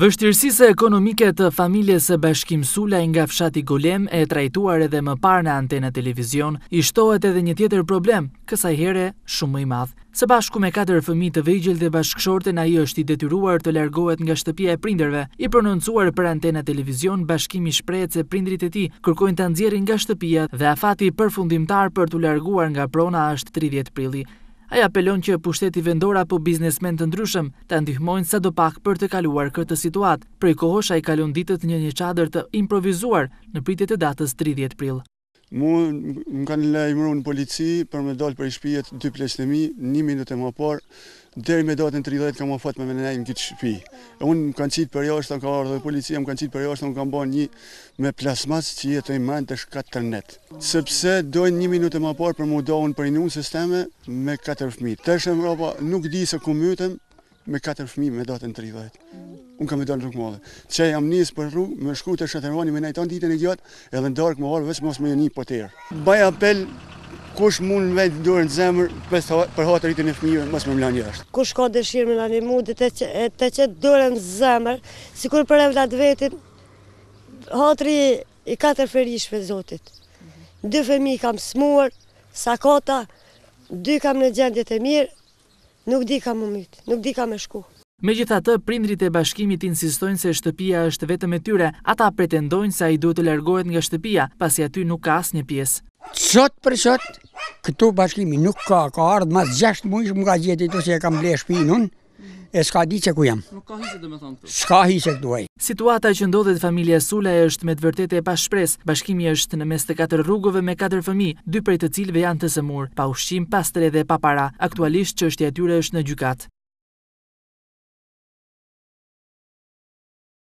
Vështirësitë ekonomike të familjes së bashkim Sulaj nga fshati Golem, e trajtuar edhe më parë në antenë televizion, i shtohet edhe një tjetër problem kësaj herë shumë më i madh. Së bashku me katër fëmijë të vegjël dhe bashkëshorten ai është i detyruar të largohet nga shtëpia e prindërve. I prononcuar për antenë televizion, bashkimi shprehet se prindrit e tij kërkojnë ta nxjerrin nga shtëpia dhe afati përfundimtar për të larguar nga prona është 30 prilli a ja pelon që pushteti vendor apo biznesmen të ndryshëm të ndihmojnë sa do pak për të kaluar këtë situat, për i kohë i kalon ditët një një qadër të improvizuar në pritit të datës 30 pril. Mu më kanë lejmëru në polici për me dalë për i shpijet 2 pleshtemi, një minut e më parë, deri me datën 30 kam ofruar me menaj në këtë shtëpi. unë më kanë qitë për jashtë, ka ardhë policia, më kanë qitë për jashtë, unë kanë banë një me plasmas që jetë e imajnë të shkatë Sepse dojnë një minutë më parë për më dohën për inunë sisteme me 4 fmi. Të shëmë rapa, nuk di se ku mytëm me 4 fmi me datën 30. Unë kam e dojnë rrugë modhe. Që jam njësë për rrugë, me shku të shëtërvani me nëjton ditën e gjatë, edhe në darkë më me një po Baj apel Kush mund me vetë ndurë në zemër për hatë rritin e fëmijëve, mësë më më lanë jashtë. Kush ka dëshirë më lanë i mundit të që të në zemër, si kur për e vlatë vetin, i katër ferish për zotit. Dë fëmi kam smuar, sakota, dy kam në gjendjet e mirë, nuk di kam më nuk di kam e shku. Me gjitha të, prindrit e bashkimit insistojnë se shtëpia është vetëm e tyre, ata pretendojnë se a i duhet të largohet nga shtëpia, pasi aty nuk ka asë një piesë sot për sot, këtu bashkimi nuk ka, ka ardhë mas gjasht mu më ka gjeti të e kam ble shpinë unë, e s'ka di që ku jam. Nuk ka hisë dhe me thonë këtu. S'ka hisë këtu ej. Situata që ndodhet familja Sula është me të vërtete e pas shpresë. bashkimi është në mes të katër rrugove me katër fëmi, dy prej të cilve janë të sëmur, pa ushqim, pas të dhe pa para, aktualisht që është e tyre është në gjukatë.